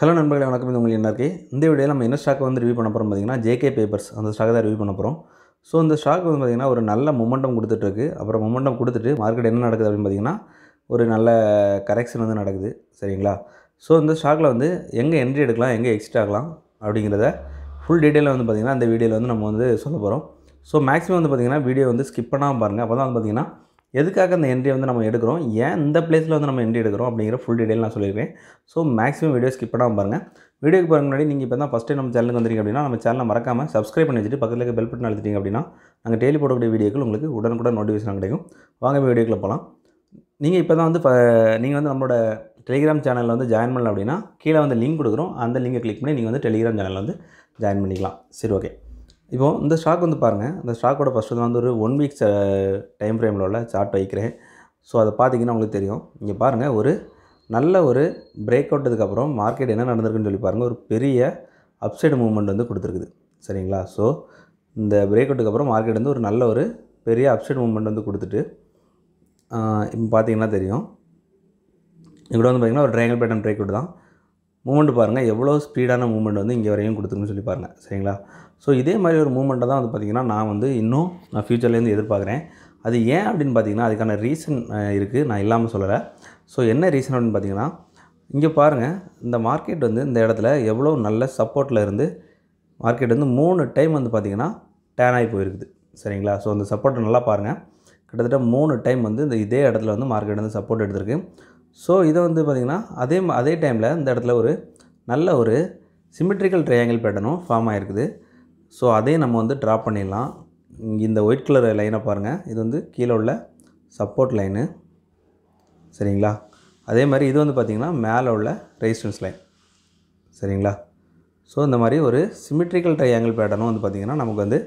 hello நண்பர்களே வணக்கம் இது உங்களுக்கு என்ன இருக்குது இந்த வீடியோவில் நம்ம என்ன ஸ்டாக் வந்து ரிவ்யூ பண்ண போகிறோம் பார்த்திங்கன்னா ஜேகே பேப்பர்ஸ் அந்த ஸ்டாக் தான் ரிவ்யூ பண்ண போகிறோம் ஸோ இந்த ஸ்டாக் வந்து பார்த்திங்கன்னா ஒரு நல்ல மொமெண்டம் கொடுத்துட்ருக்கு அப்புறம் மொமெண்டம் கொடுத்துட்டு மார்க்கெட் என்ன நடக்குது அப்படின்னு பார்த்திங்கன்னா ஒரு நல்ல கரெக்ஷன் வந்து நடக்குது சரிங்களா ஸோ இந்த ஸ்டாக்கில் வந்து எங்கே என்ட்ரி எடுக்கலாம் எங்கே எக்ஸிட் ஆகலாம் அப்படிங்கிறத ஃபுல் டீட்டெயிலில் வந்து பார்த்திங்கன்னா அந்த வீடியோவில் வந்து நம்ம வந்து சொல்ல போகிறோம் ஸோ மேக்ஸிமம் வந்து பார்த்திங்கன்னா வீடியோ வந்து ஸ்கிப் பண்ணாமல் பாருங்கள் அப்போ தான் வந்து பார்த்திங்கன்னா எதுக்காக அந்த என்ட்ரி வந்து நம்ம எடுக்கிறோம் ஏன் இந்த பிளேஸில் வந்து நம்ம என்ட்ரி எடுக்கிறோம் அப்படிங்கிற ஃபுல் டீடைல் நான் சொல்லியிருக்கேன் ஸோ மேக்ஸிமம் வீடியோ ஸ்கிப் பண்ணாமல் பாருங்கள் வீடியோக்கு பாருங்க முன்னாடி நீங்கள் இப்போ தான் ஃபஸ்ட் டைம் நம்ம சேனலுக்கு வந்துருக்கீங்க அப்படின்னா நம்ம சேனலை மறக்காமல் சப்ஸ்கிரைப் பண்ணி வச்சுட்டு பக்கத்தில் இருக்க பெல் பட்டன் அழுத்திட்டிங்க அப்படின்னா நாங்கள் டெய்லி போடக்கூடிய வீடியோக்கள் உங்களுக்கு உடனுக்குடன் நோட்டிஃபிகேஷன் கிடைக்கும் வாங்க வீடியோக்குள்ளே போகலாம் நீங்கள் இப்போ தான் வந்து நீங்கள் வந்து நம்மளோட டெலிகிராம் சேனலில் வந்து ஜாயின் பண்ணல அப்படின்னா கீழே வந்து லிங்க் கொடுக்குறோம் அந்த லிங்கை கிளிக் பண்ணி நீங்கள் வந்து டெலிகிராம் சேனலில் வந்து ஜாயின் பண்ணிக்கலாம் சரி ஓகே இப்போது இந்த ஸ்டாக் வந்து பாருங்கள் இந்த ஸ்டாக்கோட ஃபஸ்ட்டு வந்து ஒரு ஒன் வீக் டைம் ஃப்ரேமில் உள்ள சார்ட் வைக்கிறேன் ஸோ அதை பார்த்தீங்கன்னா உங்களுக்கு தெரியும் இங்கே பாருங்கள் ஒரு நல்ல ஒரு பிரேக் அவுட்டதுக்கப்புறம் மார்க்கெட் என்ன நடந்திருக்குன்னு சொல்லி பாருங்கள் ஒரு பெரிய அப்சைடு மூவ்மெண்ட் வந்து கொடுத்துருக்குது சரிங்களா ஸோ இந்த பிரேக் அவுட்டுக்கப்புறம் மார்க்கெட் வந்து ஒரு நல்ல ஒரு பெரிய அப்சைடு மூவ்மெண்ட் வந்து கொடுத்துட்டு இப்போ பார்த்தீங்கன்னா தெரியும் இங்கே வந்து பார்த்திங்கன்னா ஒரு ட்ரையாங்கல் பேட்டன் பிரேக் அவுட் தான் மூமெண்ட் பாருங்கள் எவ்வளோ ஸ்பீடான மூமெண்ட் வந்து இங்கே வரையும் கொடுத்துருக்குன்னு சொல்லி பாருங்கள் சரிங்களா ஸோ இதே மாதிரி ஒரு மூமெண்ட்டை தான் வந்து பார்த்திங்கன்னா நான் வந்து இன்னும் நான் ஃப்யூச்சர்லேருந்து எதிர்பார்க்குறேன் அது ஏன் அப்படின்னு பார்த்திங்கன்னா அதுக்கான ரீசன் இருக்குது நான் இல்லாமல் சொல்லலை ஸோ என்ன ரீசன் அப்படின்னு பார்த்திங்கன்னா இங்கே பாருங்கள் இந்த மார்க்கெட் வந்து இந்த இடத்துல எவ்வளோ நல்ல சப்போர்ட்டில் இருந்து மார்க்கெட் வந்து மூணு டைம் வந்து பார்த்திங்கன்னா டேன் ஆகி போயிருக்குது சரிங்களா ஸோ அந்த சப்போர்ட்டை நல்லா பாருங்கள் கிட்டத்தட்ட மூணு டைம் வந்து இந்த இதே இடத்துல வந்து மார்க்கெட் வந்து சப்போர்ட் எடுத்திருக்கு ஸோ இதை வந்து பார்த்திங்கன்னா அதே அதே டைமில் இந்த இடத்துல ஒரு நல்ல ஒரு சிமெட்ரிக்கல் ட்ரையாங்கிள் பேட்டர்னும் ஃபார்ம் ஆகிருக்குது ஸோ அதையும் நம்ம வந்து ட்ரா பண்ணிடலாம் இந்த ஒயிட் கலர் லைனை பாருங்கள் இது வந்து கீழே உள்ள சப்போர்ட் லைனு சரிங்களா அதே மாதிரி இது வந்து பார்த்திங்கன்னா மேலே உள்ள ரெசிஸ்டன்ஸ் லைன் சரிங்களா ஸோ இந்த மாதிரி ஒரு சிமெட்ரிக்கல் ட்ரையாங்கிள் பேட்டர்னும் வந்து பார்த்திங்கன்னா நமக்கு வந்து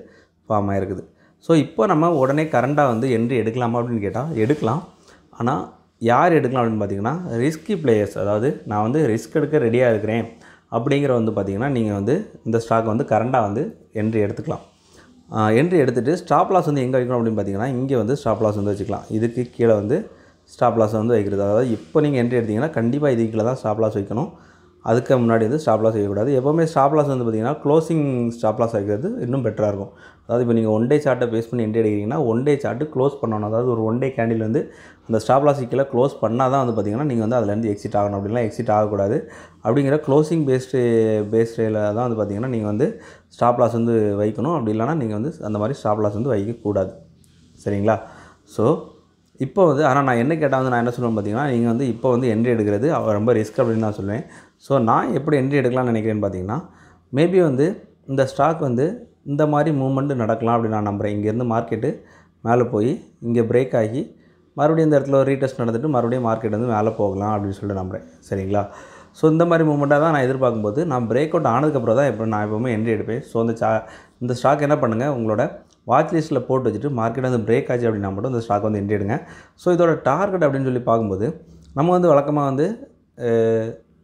ஃபார்ம் ஆகிருக்குது ஸோ இப்போ நம்ம உடனே கரண்டாக வந்து என்ட்ரி எடுக்கலாமா அப்படின்னு கேட்டால் எடுக்கலாம் ஆனால் யார் எடுக்கலாம் அப்படின்னு பார்த்தீங்கன்னா ரிஸ்கி பிளேயர்ஸ் அதாவது நான் வந்து ரிஸ்க் எடுக்க ரெடியாக இருக்கிறேன் அப்படிங்கிற வந்து பார்த்திங்கன்னா நீங்கள் வந்து இந்த ஸ்டாக் வந்து கரண்டாக வந்து என்ட்ரி எடுத்துக்கலாம் என்ட்ரி எடுத்துகிட்டு ஸ்டாப் லாஸ் வந்து எங்கே வைக்கணும் அப்படின்னு பார்த்தீங்கன்னா இங்கே வந்து ஸ்டாப் லாஸ் வந்து வச்சுக்கலாம் இதுக்கு கீழே வந்து ஸ்டாப் லாஸ் வந்து வைக்கிறது அதாவது இப்போ நீங்கள் என்ட்ரி எடுத்திங்கன்னா கண்டிப்பாக இதுக்கு கீழே தான் ஸ்டாப் லாஸ் வைக்கணும் அதுக்கு முன்னாடி வந்து ஸ்டாப் லாஸ் வைக்கக்கூடாது எப்போவுமே ஸ்டாப் லாஸ் வந்து பார்த்திங்கன்னா க்ளோசிங் ஸ்டாப் லாஸ் வைக்கிறது இன்னும் பெட்டராக இருக்கும் அதாவது இப்போ நீங்கள் ஒன் டே சார்ட்டை பேஸ் பண்ணி என்ட்ரி எடுக்கிறீங்கன்னா ஒன் டே சார்ட்டு க்ளோஸ் பண்ணணும் அதாவது ஒரு ஒன் டே கேண்டில் வந்து இந்த ஸ்டாப் லாஸ் கீழே க்ளோஸ் பண்ணால் தான் வந்து பார்த்திங்கன்னா நீங்கள் வந்து அதுலேருந்து எக்ஸிட் ஆகணும் அப்படின்லாம் எக்ஸிட் ஆகக்கூடாது அப்படிங்கிற க்ளோசிங் பேஸ்டு பேஸ்டில் தான் வந்து பார்த்திங்கன்னா நீங்கள் வந்து ஸ்டாப் லாஸ் வந்து வைக்கணும் அப்படி இல்லைனா நீங்கள் வந்து அந்த மாதிரி ஸ்டாப் லாஸ் வந்து வைக்கக்கூடாது சரிங்களா ஸோ இப்போ வந்து ஆனால் நான் என்ன கேட்டால் வந்து நான் என்ன சொல்லுவேன் பார்த்தீங்கன்னா நீங்கள் வந்து இப்போ வந்து என்ட்ரி எடுக்கிறது ரொம்ப ரிஸ்க் அப்படின்னு நான் சொல்லுவேன் ஸோ நான் எப்படி என்ட்ரி எடுக்கலாம்னு நினைக்கிறேன்னு பார்த்தீங்கன்னா மேபி வந்து இந்த ஸ்டாக் வந்து இந்த மாதிரி மூமெண்ட்டு நடக்கலாம் அப்படின்னு நான் நம்புகிறேன் இங்கேருந்து மார்க்கெட்டு மேலே போய் இங்கே பிரேக் ஆகி மறுபடியும் இந்த இடத்துல ஒரு ரீடெஸ்ட் நடந்துட்டு மறுபடியும் மார்க்கெட் வந்து மேலே போகலாம் அப்படின்னு சொல்லி நம்புகிறேன் சரிங்களா ஸோ இந்த மாதிரி மூமெண்ட்டாக தான் நான் எதிர்பார்க்கும்போது நான் பிரேக் அவுட் ஆனதுக்கப்புறம் தான் இப்போ நான் எப்போவுமே என்ட்ரி எடுப்பேன் ஸோ அந்த சா இந்த ஸ்டாக் என்ன பண்ணுங்கள் உங்களோட வாட்ச் லிஸ்ட்டில் போட்டு வச்சுட்டு மார்க்கெட் வந்து பிரேக் ஆச்சு அப்படின்னா மட்டும் இந்த ஸ்டாக் வந்து என்ட்ரி எடுங்க ஸோ இதோட டார்கெட் அப்படின்னு சொல்லி பார்க்கும்போது நம்ம வந்து வழக்கமாக வந்து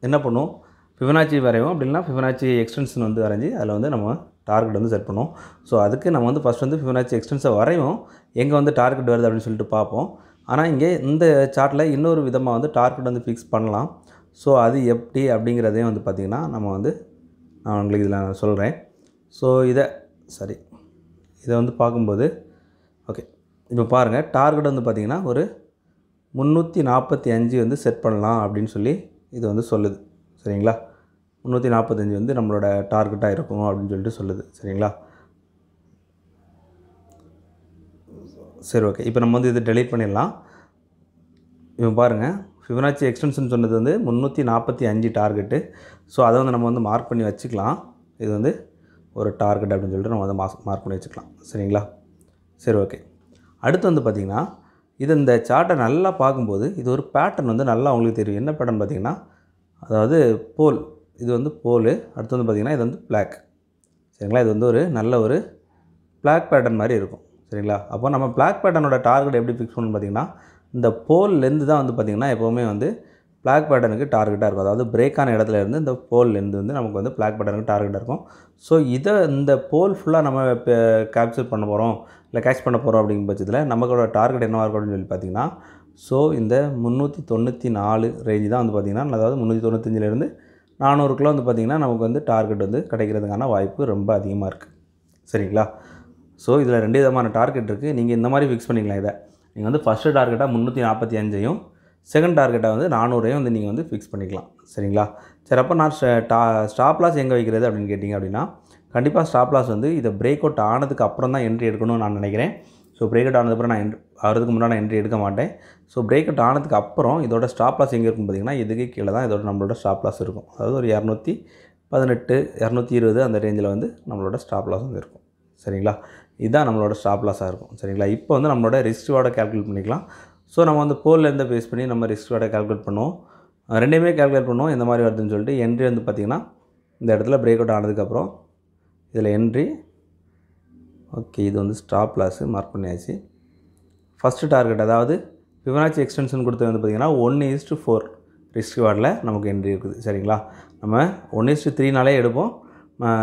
என்ன பண்ணுவோம் ஃபிபனாச்சி வரைவோம் அப்படின்னா ஃபிபனாச்சி எக்ஸ்டென்ஷன் வந்து வரைஞ்சி அதில் வந்து நம்ம டார்கெட் வந்து செட் பண்ணுவோம் ஸோ அதுக்கு நம்ம வந்து ஃபஸ்ட் வந்து ஃபிபனாச்சி எக்ஸ்டென்ஸை வரைவோம் எங்கே வந்து டார்கெட் வருது அப்படின்னு சொல்லிட்டு பார்ப்போம் ஆனால் இங்கே இந்த சார்ட்டில் இன்னொரு விதமாக வந்து டார்கெட் வந்து ஃபிக்ஸ் பண்ணலாம் ஸோ அது எப்படி அப்படிங்கிறதையும் வந்து பார்த்திங்கன்னா நம்ம வந்து நான் உங்களுக்கு இதில் நான் சொல்கிறேன் ஸோ இதை சரி இதை வந்து பார்க்கும்போது ஓகே இப்போ பாருங்கள் டார்கெட் வந்து பார்த்திங்கன்னா ஒரு முந்நூற்றி நாற்பத்தி அஞ்சு வந்து செட் பண்ணலாம் அப்படின்னு சொல்லி இது வந்து சொல்லுது சரிங்களா முந்நூற்றி நாற்பத்தஞ்சு வந்து நம்மளோட டார்கெட்டாக இருக்கும் அப்படின்னு சொல்லிட்டு சொல்லுது சரிங்களா சரி ஓகே இப்போ நம்ம வந்து இதை டெலீட் பண்ணிடலாம் இவன் பாருங்கள் ஃபிபனாச்சி எக்ஸ்டென்ஷன் சொன்னது வந்து முந்நூற்றி நாற்பத்தி அஞ்சு டார்கெட்டு ஸோ அதை வந்து நம்ம வந்து மார்க் பண்ணி வச்சுக்கலாம் இது வந்து ஒரு டார்கெட் அப்படின்னு சொல்லிட்டு நம்ம வந்து மாஸ் மார்க் பண்ணி வச்சுக்கலாம் சரிங்களா சரி ஓகே அடுத்து வந்து பார்த்திங்கன்னா இது இந்த சார்ட்டை நல்லா பார்க்கும்போது இது ஒரு பேட்டர்ன் வந்து நல்லா அவங்களுக்கு தெரியும் என்ன பேட்டர்ன் பார்த்திங்கன்னா அதாவது போல் இது வந்து போல் அடுத்து வந்து பார்த்திங்கன்னா இது வந்து பிளாக் சரிங்களா இது வந்து ஒரு நல்ல ஒரு பிளாக் பேட்டர்ன் மாதிரி இருக்கும் சரிங்களா அப்போ நம்ம பிளாக் பேட்டனோட டார்கெட் எப்படி ஃபிக்ஸ் பண்ணணும்னு பார்த்திங்கன்னா இந்த போல்லேருந்து தான் வந்து பார்த்திங்கன்னா எப்போவுமே வந்து பிளாக் பேட்டனுக்கு டார்கெட்டாக இருக்கும் அதாவது பிரேக் ஆன இடத்துல இருந்து இந்த போல்லேருந்து வந்து நமக்கு வந்து பிளாக் பேட்டனுக்கு டார்கெட்டாக இருக்கும் ஸோ இதை இந்த போல் ஃபுல்லாக நம்ம கேப்சர் பண்ண போகிறோம் இல்லை கேட்ச் பண்ண போகிறோம் அப்படிங்கிற பட்சத்தில் நமக்கோட டார்கெட் என்னவாக இருக்கும் அப்படின்னு சொல்லி பார்த்திங்கன்னா ஸோ இந்த முந்நூற்றி தொண்ணூற்றி நாலு ரேஞ்சு தான் வந்து பார்த்திங்கன்னா அதாவது முந்நூற்றி தொண்ணூத்தஞ்சிலேருந்து நானூறுக்குள்ளே வந்து பார்த்திங்கன்னா நமக்கு வந்து டார்கெட் வந்து கிடைக்கிறதுக்கான வாய்ப்பு ரொம்ப அதிகமாக இருக்குது சரிங்களா ஸோ இதில் ரெண்டு விதமான டார்கெட் இருக்குது நீங்கள் இந்த மாதிரி ஃபிக்ஸ் பண்ணிக்கலாம் இதை நீங்கள் வந்து ஃபஸ்ட்டு டார்கெட்டாக முந்நூற்றி நாற்பத்தி அஞ்சையும் செகண்ட் டார்கெட்டாக வந்து நானூறையும் வந்து நீங்கள் வந்து ஃபிக்ஸ் பண்ணிக்கலாம் சரிங்களா சரி அப்போ நான் ஸ்டா ஸ்டாப் லாஸ் எங்கே வைக்கிறது அப்படின்னு கேட்டிங்க அப்படின்னா கண்டிப்பாக ஸ்டாப் லாஸ் வந்து இதை பிரேக் அவுட் ஆனதுக்கு அப்புறம் தான் என்ட்ரி எடுக்கணும்னு நான் நினைக்கிறேன் ஸோ பிரேக் அவுட் ஆனதுக்கப்புறம் நான் என் வரதுக்கு முன்னாடி நான் என்ட்ரி எடுக்க மாட்டேன் ஸோ பிரேக் அவுட் ஆனதுக்கு அப்புறம் இதோட ஸ்டாப் லாஸ் எங்கே இருக்கும் பார்த்திங்கன்னா இதுக்கு கீழே தான் இதோட நம்மளோட ஸ்டாப் லாஸ் இருக்கும் அதாவது ஒரு இரநூத்தி பதினெட்டு இரநூத்தி இருபது அந்த ரேஞ்சில் வந்து நம்மளோட ஸ்டாப் லாஸ் வந்து இருக்கும் சரிங்களா இதுதான் நம்மளோட ஸ்டாப் லாஸாக இருக்கும் சரிங்களா இப்போ வந்து நம்மளோட ரிஸ்க் கால்குலேட் கேல்குலேட் பண்ணிக்கலாம் ஸோ நம்ம வந்து போர்லேருந்து பேஸ் பண்ணி நம்ம ரிஸ்க் கால்குலேட் கேல்குலேட் பண்ணுவோம் ரெண்டையுமே கேல்குலேட் பண்ணுவோம் இந்த மாதிரி வருதுன்னு சொல்லிட்டு என்ட்ரி வந்து பார்த்திங்கன்னா இந்த இடத்துல பிரேக் அவுட் ஆனதுக்கப்புறம் இதில் என்ட்ரி ஓகே இது வந்து ஸ்டாப் லாஸு மார்க் பண்ணியாச்சு ஃபஸ்ட்டு டார்கெட் அதாவது விவனாச்சி எக்ஸ்டென்ஷன் கொடுத்தது வந்து பார்த்திங்கன்னா ஒன் ஈஸ்ட்டு ஃபோர் ரிஸ்க் வார்டில் நமக்கு என்ட்ரி இருக்குது சரிங்களா நம்ம ஒன் ஈஸ்ட்டு த்ரீனாலே எடுப்போம்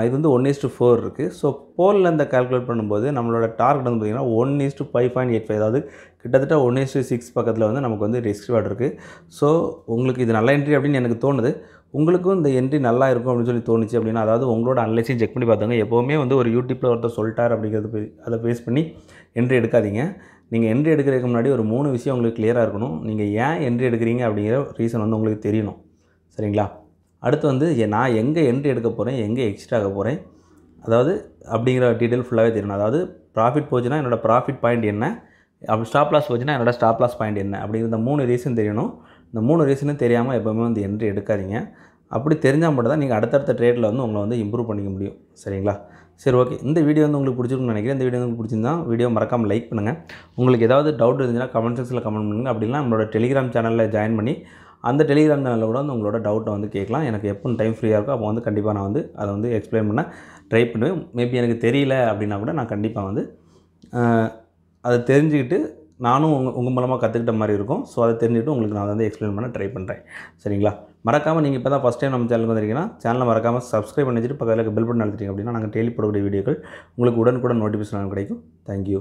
இது வந்து ஒன் இஸ்ட்டு ஃபோர் இருக்குது ஸோ போலில் இந்த கால்குலேட் பண்ணும்போது நம்மளோட டார்கெட் வந்து பார்த்திங்கன்னா one is to five point eight five அதாவது கிட்டத்தட்ட ஒன் இஸ்ட்டு சிக்ஸ் பக்கத்தில் வந்து நமக்கு வந்து ரிஸ்க் வேர்டு இருக்குது ஸோ உங்களுக்கு இது நல்ல என்ட்ரி அப்படின்னு எனக்கு தோணுது உங்களுக்கும் இந்த என்ட்ரி நல்லா இருக்கும் அப்படின்னு சொல்லி தோணுச்சு அப்படின்னா அதாவது உங்களோட அன்லைஸையும் செக் பண்ணி பார்த்தாங்க எப்போவுமே வந்து ஒரு யூடியூப்பில் ஒருத்தர் சொல்லிட்டார் அப்படிங்கிறது அதை பேஸ் பண்ணி என்ட்ரி எடுக்காதீங்க நீங்கள் என்ட்ரி எடுக்கிறதுக்கு முன்னாடி ஒரு மூணு விஷயம் உங்களுக்கு கிளியராக இருக்கணும் நீங்கள் ஏன் என்ட்ரி எடுக்கிறீங்க அப்படிங்கிற ரீசன் வந்து உங்களுக்கு தெரியணும் சரிங்களா அடுத்து வந்து நான் எங்கே என்ட்ரி எடுக்க போகிறேன் எங்கே எக்ஸ்ட்ரா ஆக போகிறேன் அதாவது அப்படிங்கிற டீட்டெயில் ஃபுல்லாகவே தெரியணும் அதாவது ப்ராஃபிட் போச்சுன்னா என்னோடய ப்ராஃபிட் பாயிண்ட் என்ன அப்படி ஸ்டாப் லாஸ் போச்சுன்னா என்னோடய ஸ்டாப் லாஸ் பாயிண்ட் என்ன அப்படிங்கிற இந்த மூணு ரீசன் தெரியணும் இந்த மூணு ரீசனும் தெரியாமல் எப்போவுமே வந்து என்ட்ரி எடுக்காதீங்க அப்படி தெரிஞ்சால் மட்டும் தான் நீங்கள் அடுத்தடுத்த ட்ரேடில் வந்து உங்களை வந்து இம்ப்ரூவ் பண்ணிக்க முடியும் சரிங்களா சரி ஓகே இந்த வீடியோ வந்து உங்களுக்கு பிடிச்சிருக்குன்னு நினைக்கிறேன் இந்த வீடியோ வந்து பிடிச்சிருந்தா வீடியோ மறக்காமல் லைக் பண்ணுங்கள் உங்களுக்கு ஏதாவது டவுட் இருந்துச்சுன்னா கமெண்ட் செக்ஷனில் கமெண்ட் பண்ணுங்கள் அப்படின்னா நம்மளோட டெலிகிராம் சேனலில் ஜாயின் பண்ணி அந்த டெலிகிராம் சேனலில் கூட வந்து உங்களோட டவுட்டை வந்து கேட்கலாம் எனக்கு எப்போ டைம் ஃப்ரீயாக இருக்கோ அப்போ வந்து கண்டிப்பாக நான் வந்து அதை வந்து எக்ஸ்பிளைன் பண்ண ட்ரை பண்ணுவேன் மேபி எனக்கு தெரியல அப்படின்னா கூட நான் கண்டிப்பாக வந்து அதை தெரிஞ்சுக்கிட்டு நானும் உங்கள் உங்கள் மூலமாக கற்றுக்கிட்ட மாதிரி இருக்கும் ஸோ அதை தெரிஞ்சுக்கிட்டு உங்களுக்கு நான் வந்து எக்ஸ்பிளைன் பண்ண ட்ரை பண்ணுறேன் சரிங்களா மறக்காமல் நீங்கள் இப்போ தான் ஃபஸ்ட் டைம் நம்ம சேனலுக்கு வந்திருக்கீங்கன்னா சேனலை மறக்காமல் சப்ஸ்கிரைப் பண்ணி வச்சுட்டு பக்கத்தில் பில் பட்டன் அழுத்திட்டீங்க அப்படின்னா நாங்கள் டெய்லி போடக்கூடிய வீடியோக்கள் உங்களுக்கு உடனுக்குடன் நோட்டிஃபிகேஷன் கிடைக்கும் தேங்க்யூ